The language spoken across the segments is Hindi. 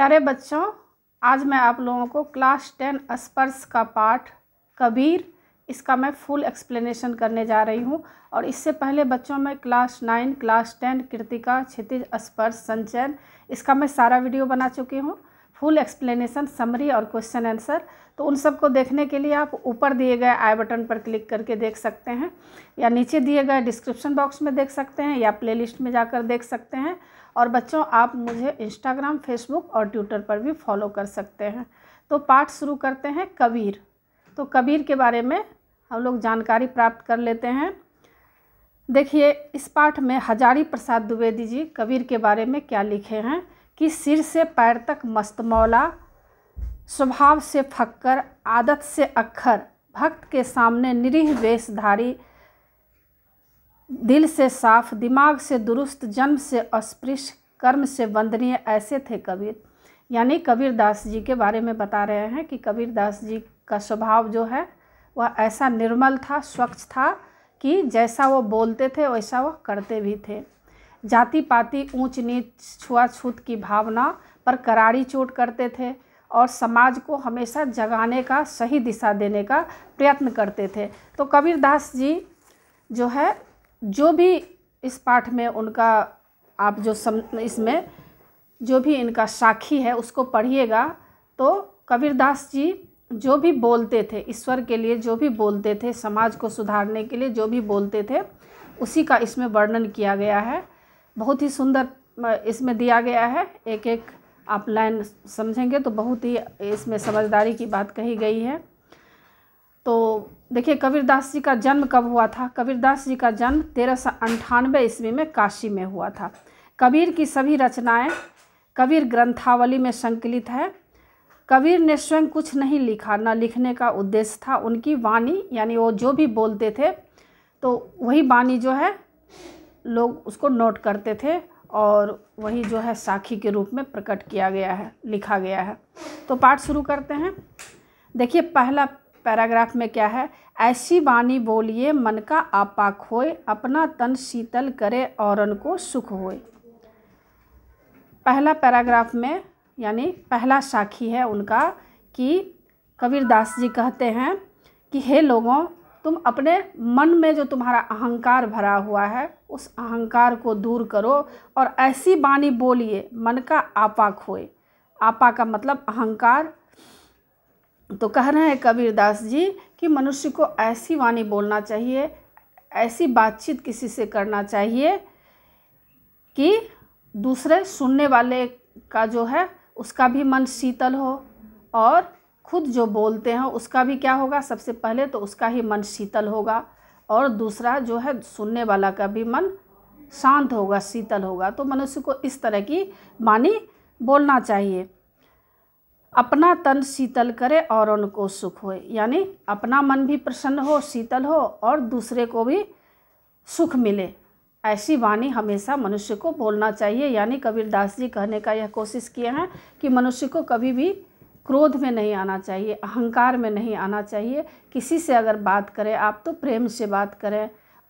प्यारे बच्चों आज मैं आप लोगों को क्लास टेन स्पर्श का पाठ कबीर इसका मैं फुल एक्सप्लेनेशन करने जा रही हूँ और इससे पहले बच्चों में class nine class ten Kritika Kshitij Sparsh Sanchayan इसका मैं सारा वीडियो बना चुकी हूँ फुल एक्सप्लेनेशन समरी और क्वेश्चन आंसर तो उन सबको देखने के लिए आप ऊपर दिए गए आई बटन पर क्लिक करके देख सकते हैं या नीचे दिए गए डिस्क्रिप्शन बॉक्स में देख सकते हैं या प्लेलिस्ट में जाकर देख सकते हैं और बच्चों आप मुझे इंस्टाग्राम फेसबुक और ट्विटर पर भी फॉलो कर सकते हैं तो पाठ शुरू करते हैं कबीर तो कबीर के बारे में हम लोग जानकारी प्राप्त कर लेते हैं देखिए इस पाठ में हजारी प्रसाद द्विवेदी जी कबीर के बारे में क्या लिखे हैं कि सिर से पैर तक मस्तमौला स्वभाव से फक्कर आदत से अखर भक्त के सामने निरीह वेशधारी दिल से साफ दिमाग से दुरुस्त जन्म से अस्पृश्य कर्म से वंदनीय ऐसे थे कबीर यानी कबीरदास जी के बारे में बता रहे हैं कि कबीरदास जी का स्वभाव जो है वह ऐसा निर्मल था स्वच्छ था कि जैसा वो बोलते थे वैसा वह करते भी थे जाति पाति ऊंच नीच छुआछूत की भावना पर करारी चोट करते थे और समाज को हमेशा जगाने का सही दिशा देने का प्रयत्न करते थे तो कबीरदास जी जो है जो भी इस पाठ में उनका आप जो सम इसमें जो भी इनका साखी है उसको पढ़िएगा तो कबीरदास जी जो भी बोलते थे ईश्वर के लिए जो भी बोलते थे समाज को सुधारने के लिए जो भी बोलते थे उसी का इसमें वर्णन किया गया है बहुत ही सुंदर इसमें दिया गया है एक एक आप लाइन समझेंगे तो बहुत ही इसमें समझदारी की बात कही गई है तो देखिए कबीरदास जी का जन्म कब हुआ था कबीरदास जी का जन्म तेरह सौ अंठानवे ईस्वी में काशी में हुआ था कबीर की सभी रचनाएं कबीर ग्रंथावली में संकलित है कबीर ने स्वयं कुछ नहीं लिखा न लिखने का उद्देश्य था उनकी वाणी यानी वो जो भी बोलते थे तो वही वाणी जो है लोग उसको नोट करते थे और वही जो है साखी के रूप में प्रकट किया गया है लिखा गया है तो पाठ शुरू करते हैं देखिए पहला पैराग्राफ में क्या है ऐसी वाणी बोलिए मन का आपा खोए अपना तन शीतल करे औरन को सुख होए पहला पैराग्राफ में यानी पहला साखी है उनका कि कबीरदास जी कहते हैं कि हे लोगों तुम अपने मन में जो तुम्हारा अहंकार भरा हुआ है उस अहंकार को दूर करो और ऐसी बाणी बोलिए मन का आपा खोए आपा का मतलब अहंकार तो कह रहे हैं कबीरदास जी कि मनुष्य को ऐसी वाणी बोलना चाहिए ऐसी बातचीत किसी से करना चाहिए कि दूसरे सुनने वाले का जो है उसका भी मन शीतल हो और खुद जो बोलते हैं उसका भी क्या होगा सबसे पहले तो उसका ही मन शीतल होगा और दूसरा जो है सुनने वाला का भी मन शांत होगा शीतल होगा तो मनुष्य को इस तरह की वाणी बोलना चाहिए अपना तन शीतल करे और उनको सुख हो यानी अपना मन भी प्रसन्न हो शीतल हो और दूसरे को भी सुख मिले ऐसी वाणी हमेशा मनुष्य को बोलना चाहिए यानी कबीरदास जी कहने का यह कोशिश किए हैं कि मनुष्य को कभी भी क्रोध में नहीं आना चाहिए अहंकार में नहीं आना चाहिए किसी से अगर बात करें आप तो प्रेम से बात करें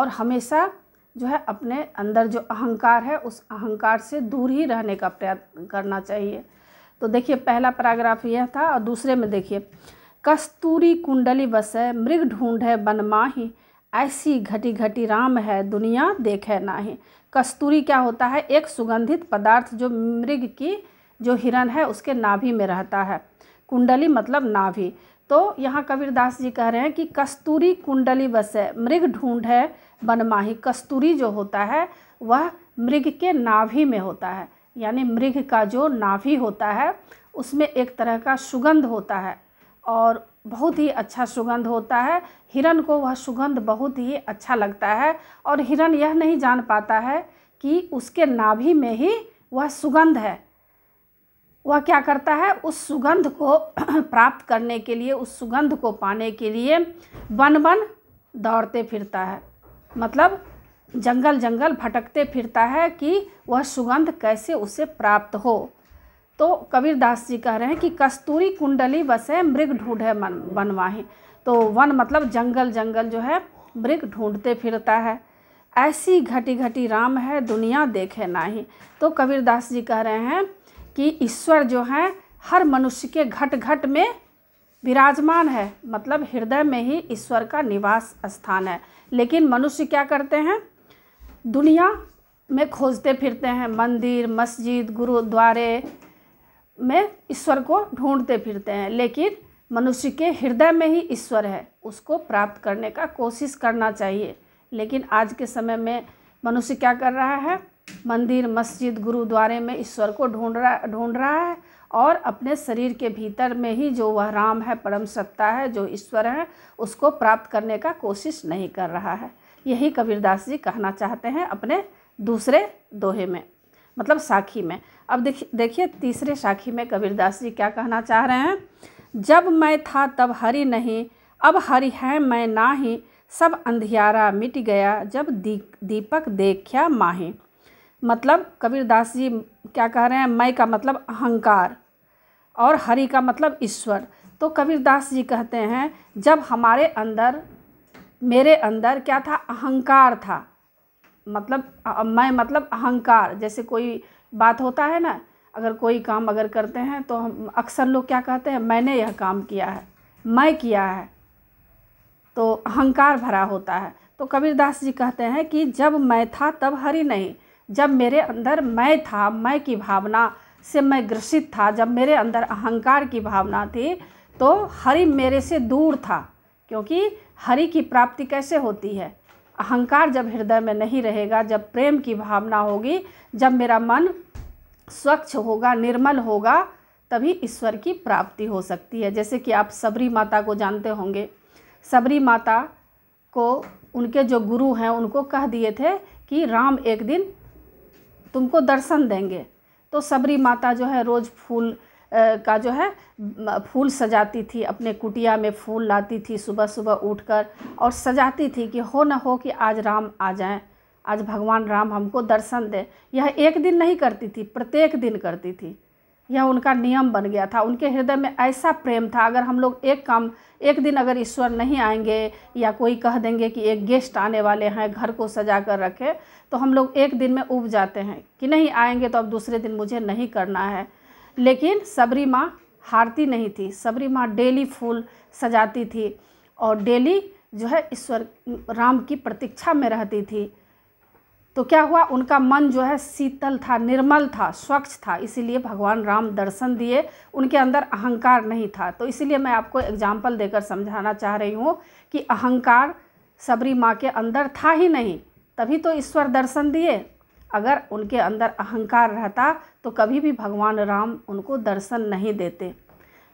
और हमेशा जो है अपने अंदर जो अहंकार है उस अहंकार से दूर ही रहने का प्रयत्न करना चाहिए तो देखिए पहला पैराग्राफ यह था और दूसरे में देखिए कस्तूरी कुंडली बस है मृग ढूंढ है बनमाही ऐसी घटी घटी राम है दुनिया देखे नाही कस्तूरी क्या होता है एक सुगंधित पदार्थ जो मृग की जो हिरण है उसके नाभि में रहता है कुंडली मतलब नाभि तो यहाँ कबीरदास जी कह रहे हैं कि कस्तूरी कुंडली बस है मृग ढूंढ है बनमाही कस्तूरी जो होता है वह मृग के नाभि में होता है यानी मृग का जो नाभि होता है उसमें एक तरह का सुगंध होता है और बहुत ही अच्छा सुगंध होता है हिरण को वह सुगंध बहुत ही अच्छा लगता है और हिरण यह नहीं जान पाता है कि उसके नाभि में ही वह सुगंध है वह क्या करता है उस सुगंध को प्राप्त करने के लिए उस सुगंध को पाने के लिए वन वन दौड़ते फिरता है मतलब जंगल जंगल भटकते फिरता है कि वह सुगंध कैसे उसे प्राप्त हो तो कबीरदास जी कह रहे हैं कि कस्तूरी कुंडली बसे मृग ढूंढे मन बनवाही तो वन मतलब जंगल जंगल जो है मृग ढूंढते फिरता है ऐसी घटी घटी राम है दुनिया देखे नाही तो कबीरदास जी कह रहे हैं कि ईश्वर जो है हर मनुष्य के घट घट में विराजमान है मतलब हृदय में ही ईश्वर का निवास स्थान है लेकिन मनुष्य क्या करते हैं दुनिया में खोजते फिरते हैं मंदिर मस्जिद गुरुद्वारे में ईश्वर को ढूंढते फिरते हैं लेकिन मनुष्य के हृदय में ही ईश्वर है उसको प्राप्त करने का कोशिश करना चाहिए लेकिन आज के समय में मनुष्य क्या कर रहा है मंदिर मस्जिद गुरुद्वारे में ईश्वर को ढूंढ रहा ढूंढ रहा है और अपने शरीर के भीतर में ही जो वह राम है परम सत्ता है जो ईश्वर है उसको प्राप्त करने का कोशिश नहीं कर रहा है यही कबीरदास जी कहना चाहते हैं अपने दूसरे दोहे में मतलब साखी में अब देखिए देखिए तीसरे साखी में कबीरदास जी क्या कहना चाह रहे हैं जब मैं था तब हरि नहीं अब हरि है मैं ना ही सब अंधियारा मिट गया जब दीपक देखा माही मतलब कबीरदास जी क्या कह रहे हैं मैं का मतलब अहंकार और हरि का मतलब ईश्वर तो कबीरदास जी कहते हैं जब हमारे अंदर मेरे अंदर क्या था अहंकार था मतलब मैं मतलब अहंकार जैसे कोई बात होता है ना अगर कोई काम अगर करते हैं तो हम अक्सर लोग क्या कहते हैं मैंने यह काम किया है मैं किया है तो अहंकार भरा होता है तो कबीरदास जी कहते हैं कि जब मैं था तब हरि नहीं जब मेरे अंदर मैं था मैं की भावना से मैं ग्रसित था जब मेरे अंदर अहंकार की भावना थी तो हरि मेरे से दूर था क्योंकि हरि की प्राप्ति कैसे होती है अहंकार जब हृदय में नहीं रहेगा जब प्रेम की भावना होगी जब मेरा मन स्वच्छ होगा निर्मल होगा तभी ईश्वर की प्राप्ति हो सकती है जैसे कि आप सबरी माता को जानते होंगे सबरी माता को उनके जो गुरु हैं उनको कह दिए थे कि राम एक दिन तुमको दर्शन देंगे तो सबरी माता जो है रोज़ फूल का जो है फूल सजाती थी अपने कुटिया में फूल लाती थी सुबह सुबह उठकर और सजाती थी कि हो ना हो कि आज राम आ जाएं आज भगवान राम हमको दर्शन दें यह एक दिन नहीं करती थी प्रत्येक दिन करती थी यह उनका नियम बन गया था उनके हृदय में ऐसा प्रेम था अगर हम लोग एक काम एक दिन अगर ईश्वर नहीं आएंगे या कोई कह देंगे कि एक गेस्ट आने वाले हैं घर को सजा कर रखे तो हम लोग एक दिन में उब जाते हैं कि नहीं आएंगे तो अब दूसरे दिन मुझे नहीं करना है लेकिन सबरी माँ हारती नहीं थी सबरी माँ डेली फूल सजाती थी और डेली जो है ईश्वर राम की प्रतीक्षा में रहती थी तो क्या हुआ उनका मन जो है शीतल था निर्मल था स्वच्छ था इसीलिए भगवान राम दर्शन दिए उनके अंदर अहंकार नहीं था तो इसीलिए मैं आपको एग्जाम्पल देकर समझाना चाह रही हूँ कि अहंकार सबरी माँ के अंदर था ही नहीं तभी तो ईश्वर दर्शन दिए अगर उनके अंदर अहंकार रहता तो कभी भी भगवान राम उनको दर्शन नहीं देते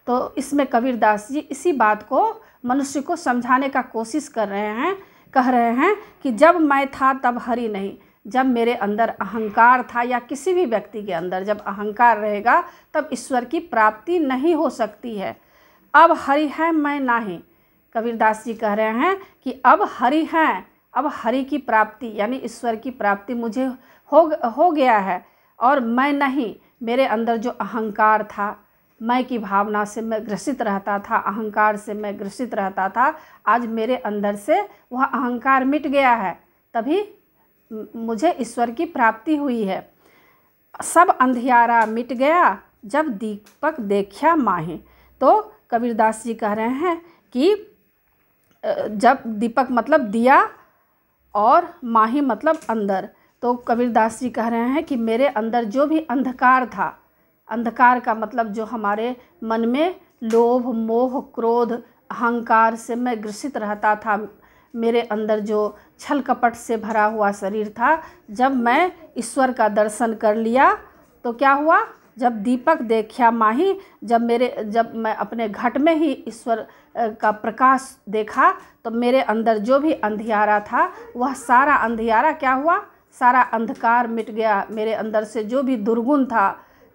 तो इसमें कबीरदास जी इसी बात को मनुष्य को समझाने का कोशिश कर रहे हैं कह रहे हैं कि जब मैं था तब हरि नहीं जब मेरे अंदर अहंकार था या किसी भी व्यक्ति के अंदर जब अहंकार रहेगा तब ईश्वर की प्राप्ति नहीं हो सकती है अब हरि है मैं ना ही कबीरदास जी कह रहे हैं कि अब हरि हैं अब हरि की प्राप्ति यानी ईश्वर की प्राप्ति मुझे हो हो गया है और मैं नहीं मेरे अंदर जो अहंकार था मैं की भावना से मैं ग्रसित रहता था अहंकार से मैं ग्रसित रहता था आज मेरे अंदर से वह अहंकार मिट गया है तभी मुझे ईश्वर की प्राप्ति हुई है सब अंधियारा मिट गया जब दीपक देखा माहे तो कबीरदास जी कह रहे हैं कि जब दीपक मतलब दिया और माही मतलब अंदर तो कबीरदास जी कह रहे हैं कि मेरे अंदर जो भी अंधकार था अंधकार का मतलब जो हमारे मन में लोभ मोह क्रोध अहंकार से मैं ग्रसित रहता था मेरे अंदर जो छल कपट से भरा हुआ शरीर था जब मैं ईश्वर का दर्शन कर लिया तो क्या हुआ जब दीपक देखा माही जब मेरे जब मैं अपने घट में ही ईश्वर का प्रकाश देखा तो मेरे अंदर जो भी अंधियारा था वह सारा अंधियारा क्या हुआ सारा अंधकार मिट गया मेरे अंदर से जो भी दुर्गुण था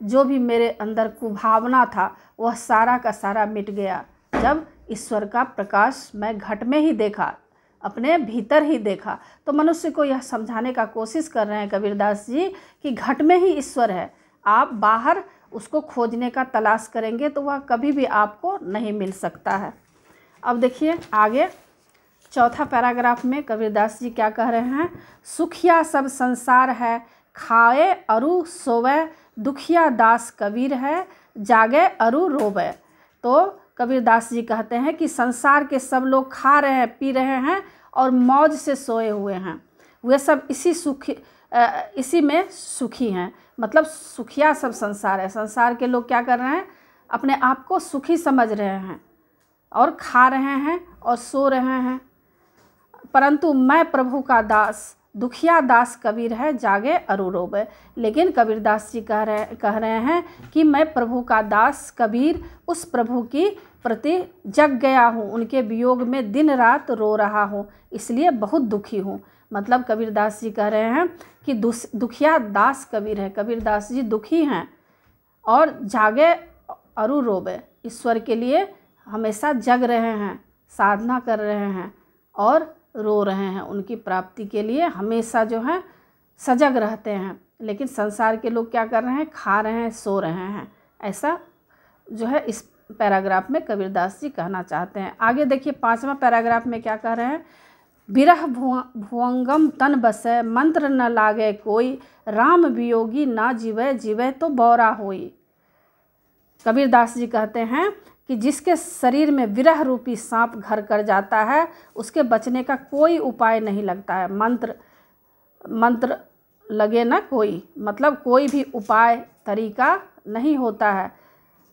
जो भी मेरे अंदर कुभावना था वह सारा का सारा मिट गया जब ईश्वर का प्रकाश मैं घट में ही देखा अपने भीतर ही देखा तो मनुष्य को यह समझाने का कोशिश कर रहे हैं कबीरदास जी कि घट में ही ईश्वर है आप बाहर उसको खोजने का तलाश करेंगे तो वह कभी भी आपको नहीं मिल सकता है अब देखिए आगे चौथा पैराग्राफ में कबीरदास जी क्या कह रहे हैं सुखिया सब संसार है खाए अरु सोवे दुखिया दास कबीर है जागे अरु रोवे तो कबीरदास जी कहते हैं कि संसार के सब लोग खा रहे हैं पी रहे हैं और मौज से सोए हुए हैं वे सब इसी सुखी इसी में सुखी हैं मतलब सुखिया सब संसार है संसार के लोग क्या कर रहे हैं अपने आप को सुखी समझ रहे हैं और खा रहे हैं और सो रहे हैं परंतु मैं प्रभु का दास दुखिया दास कबीर है जागे अरु रोबे लेकिन कबीर दास जी कह रहे कह रहे हैं कि मैं प्रभु का दास कबीर उस प्रभु की प्रति जग गया हूँ उनके वियोग में दिन रात रो रहा हूँ इसलिए बहुत दुखी हूँ मतलब कबीर दास जी कह रहे हैं कि दुखिया दास कबीर है कबीर दास जी दुखी हैं और जागे अरु रोबे ईश्वर के लिए हमेशा जग रहे हैं साधना कर रहे हैं और रो रहे हैं उनकी प्राप्ति के लिए हमेशा जो है सजग रहते हैं लेकिन संसार के लोग क्या कर रहे हैं खा रहे हैं सो रहे हैं ऐसा जो है इस पैराग्राफ में कबीरदास जी कहना चाहते हैं आगे देखिए पाँचवा पैराग्राफ में क्या कह रहे हैं विरह भुवंगम तन बसे मंत्र न लागे कोई राम वियोगी ना जीवे जीवे तो बौरा होई कबीरदास जी कहते हैं कि जिसके शरीर में विरह रूपी सांप घर कर जाता है उसके बचने का कोई उपाय नहीं लगता है मंत्र मंत्र लगे ना कोई मतलब कोई भी उपाय तरीका नहीं होता है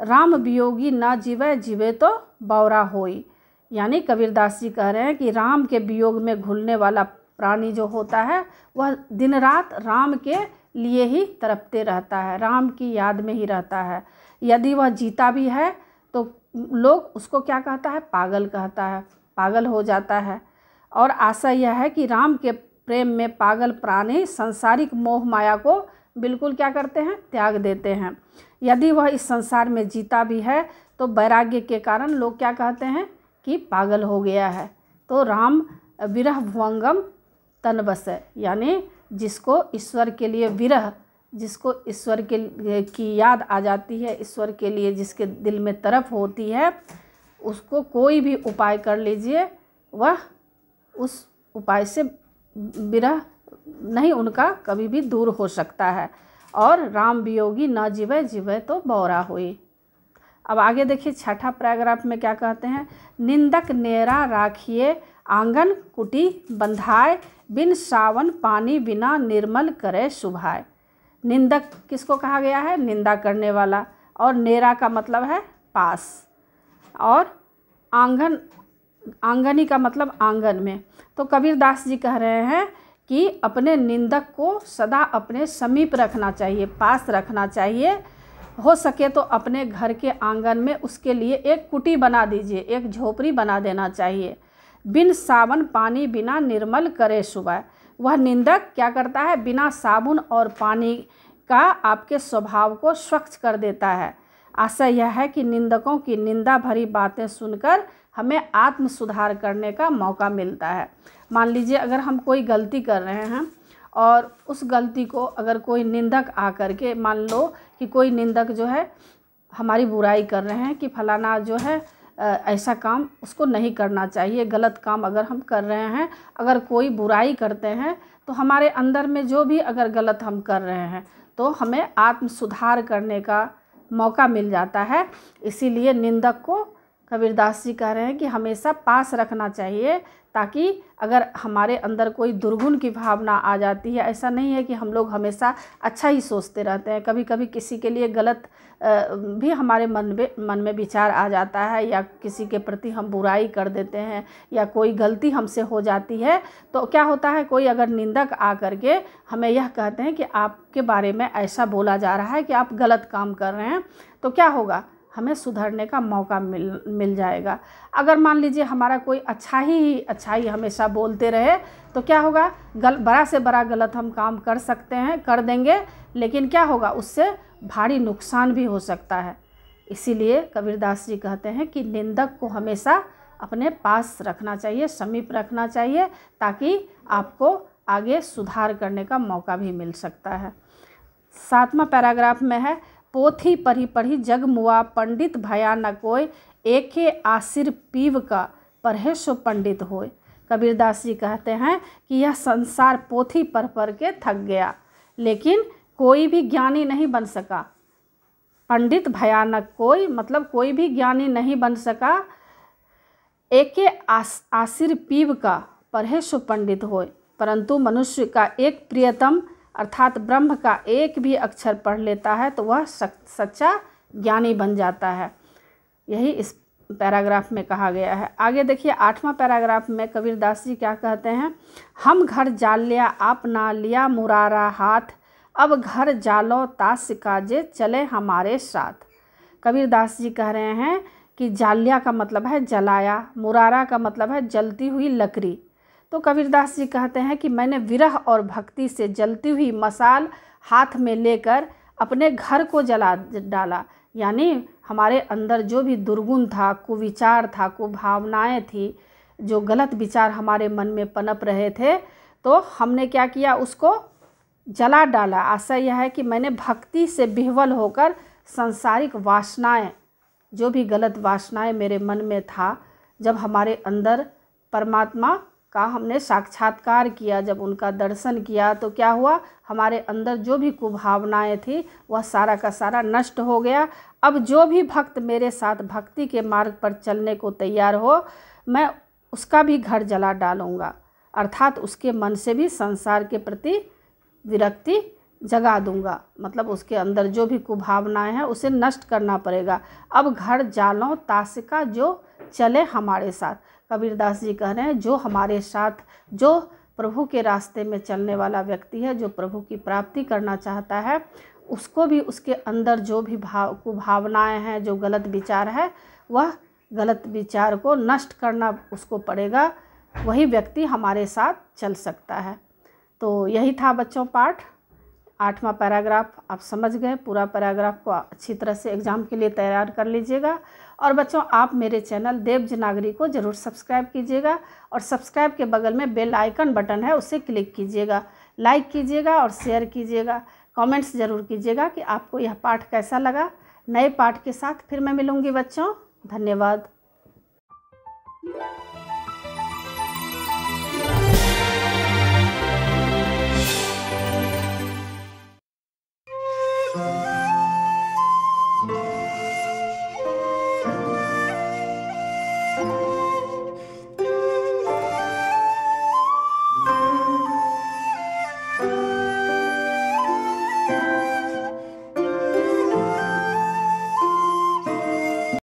राम वियोगी ना जीवे जीवे तो बौरा होई यानी कबीरदास जी कह रहे हैं कि राम के वियोग में घुलने वाला प्राणी जो होता है वह दिन रात राम के लिए ही तरपते रहता है राम की याद में ही रहता है यदि वह जीता भी है तो लोग उसको क्या कहता है पागल कहता है पागल हो जाता है और आशा यह है कि राम के प्रेम में पागल प्राणी संसारिक मोह माया को बिल्कुल क्या करते हैं त्याग देते हैं यदि वह इस संसार में जीता भी है तो वैराग्य के कारण लोग क्या कहते हैं कि पागल हो गया है तो राम विरह भुवंगम तनबस है यानी जिसको ईश्वर के लिए विरह जिसको ईश्वर के की याद आ जाती है ईश्वर के लिए जिसके दिल में तरफ होती है उसको कोई भी उपाय कर लीजिए वह उस उपाय से बिरह नहीं उनका कभी भी दूर हो सकता है और राम वियोगी न जीवे जीवे तो बौरा हुई अब आगे देखिए छठा पैराग्राफ में क्या कहते हैं निंदक नेरा राखिए आंगन कुटी बंधाए बिन सावन पानी बिना निर्मल करे शुभाए निंदक किसको कहा गया है निंदा करने वाला और नेरा का मतलब है पास और आंगन आंगनी का मतलब आंगन में तो कबीरदास जी कह रहे हैं कि अपने निंदक को सदा अपने समीप रखना चाहिए पास रखना चाहिए हो सके तो अपने घर के आंगन में उसके लिए एक कुटी बना दीजिए एक झोपड़ी बना देना चाहिए बिन सावन पानी बिना निर्मल करे सुबह वह निंदक क्या करता है बिना साबुन और पानी का आपके स्वभाव को स्वच्छ कर देता है आशा यह है कि निंदकों की निंदा भरी बातें सुनकर हमें आत्म सुधार करने का मौका मिलता है मान लीजिए अगर हम कोई गलती कर रहे हैं और उस गलती को अगर कोई निंदक आ कर के मान लो कि कोई निंदक जो है हमारी बुराई कर रहे हैं कि फलाना जो है ऐसा काम उसको नहीं करना चाहिए गलत काम अगर हम कर रहे हैं अगर कोई बुराई करते हैं तो हमारे अंदर में जो भी अगर गलत हम कर रहे हैं तो हमें आत्म सुधार करने का मौका मिल जाता है इसीलिए निंदक को कबीरदास जी कह रहे हैं कि हमेशा पास रखना चाहिए ताकि अगर हमारे अंदर कोई दुर्गुण की भावना आ जाती है ऐसा नहीं है कि हम लोग हमेशा अच्छा ही सोचते रहते हैं कभी कभी किसी के लिए गलत भी हमारे मन में मन में विचार आ जाता है या किसी के प्रति हम बुराई कर देते हैं या कोई गलती हमसे हो जाती है तो क्या होता है कोई अगर निंदक आ करके हमें यह कहते हैं कि आपके बारे में ऐसा बोला जा रहा है कि आप गलत काम कर रहे हैं तो क्या होगा हमें सुधरने का मौका मिल मिल जाएगा अगर मान लीजिए हमारा कोई अच्छा ही अच्छा ही हमेशा बोलते रहे तो क्या होगा गल बड़ा से बड़ा गलत हम काम कर सकते हैं कर देंगे लेकिन क्या होगा उससे भारी नुकसान भी हो सकता है इसीलिए कबीरदास जी कहते हैं कि निंदक को हमेशा अपने पास रखना चाहिए समीप रखना चाहिए ताकि आपको आगे सुधार करने का मौका भी मिल सकता है सातवां पैराग्राफ में है पोथी पढ़ी पढ़ी जग मुआ पंडित भया न कोय एके आसिर पीव का पढ़े सो पंडित होय कबीरदास जी कहते हैं कि यह संसार पोथी पढ़ पढ़ के थक गया लेकिन कोई भी ज्ञानी नहीं बन सका पंडित भयानक कोई मतलब कोई भी ज्ञानी नहीं बन सका एके आस आसिर पीव का पढ़े सो पंडित होय परंतु मनुष्य का एक प्रियतम अर्थात ब्रह्म का एक भी अक्षर पढ़ लेता है तो वह सच्चा ज्ञानी बन जाता है यही इस पैराग्राफ में कहा गया है आगे देखिए आठवां पैराग्राफ में कबीरदास जी क्या कहते हैं हम घर जाल लिया आप ना लिया मुरारा हाथ अब घर जालो ताश काजे चले हमारे साथ कबीरदास जी कह रहे हैं कि जालिया का मतलब है जलाया मुरारा का मतलब है जलती हुई लकड़ी तो कबीरदास जी कहते हैं कि मैंने विरह और भक्ति से जलती हुई मसाल हाथ में लेकर अपने घर को जला डाला यानी हमारे अंदर जो भी दुर्गुण था कुविचार था कुभावनाएँ थी जो गलत विचार हमारे मन में पनप रहे थे तो हमने क्या किया उसको जला डाला आशा यह है कि मैंने भक्ति से बिहवल होकर संसारिक वासनाएं जो भी गलत वासनाएं मेरे मन में था जब हमारे अंदर परमात्मा का हमने साक्षात्कार किया जब उनका दर्शन किया तो क्या हुआ हमारे अंदर जो भी कुभावनाएं थी वह सारा का सारा नष्ट हो गया अब जो भी भक्त मेरे साथ भक्ति के मार्ग पर चलने को तैयार हो मैं उसका भी घर जला डालूँगा अर्थात उसके मन से भी संसार के प्रति विरक्ति जगा दूंगा मतलब उसके अंदर जो भी कुभावनाएं हैं उसे नष्ट करना पड़ेगा अब घर जालों ताश जो चले हमारे साथ कबीरदास जी कह रहे हैं जो हमारे साथ जो प्रभु के रास्ते में चलने वाला व्यक्ति है जो प्रभु की प्राप्ति करना चाहता है उसको भी उसके अंदर जो भी भाव कुभावनाएँ हैं जो गलत विचार है वह गलत विचार को नष्ट करना उसको पड़ेगा वही व्यक्ति हमारे साथ चल सकता है तो यही था बच्चों पाठ आठवां पैराग्राफ आप समझ गए पूरा पैराग्राफ को अच्छी तरह से एग्ज़ाम के लिए तैयार कर लीजिएगा और बच्चों आप मेरे चैनल देव जनागरी को ज़रूर सब्सक्राइब कीजिएगा और सब्सक्राइब के बगल में बेल आइकन बटन है उसे क्लिक कीजिएगा लाइक कीजिएगा और शेयर कीजिएगा कमेंट्स ज़रूर कीजिएगा कि आपको यह पाठ कैसा लगा नए पाठ के साथ फिर मैं मिलूँगी बच्चों धन्यवाद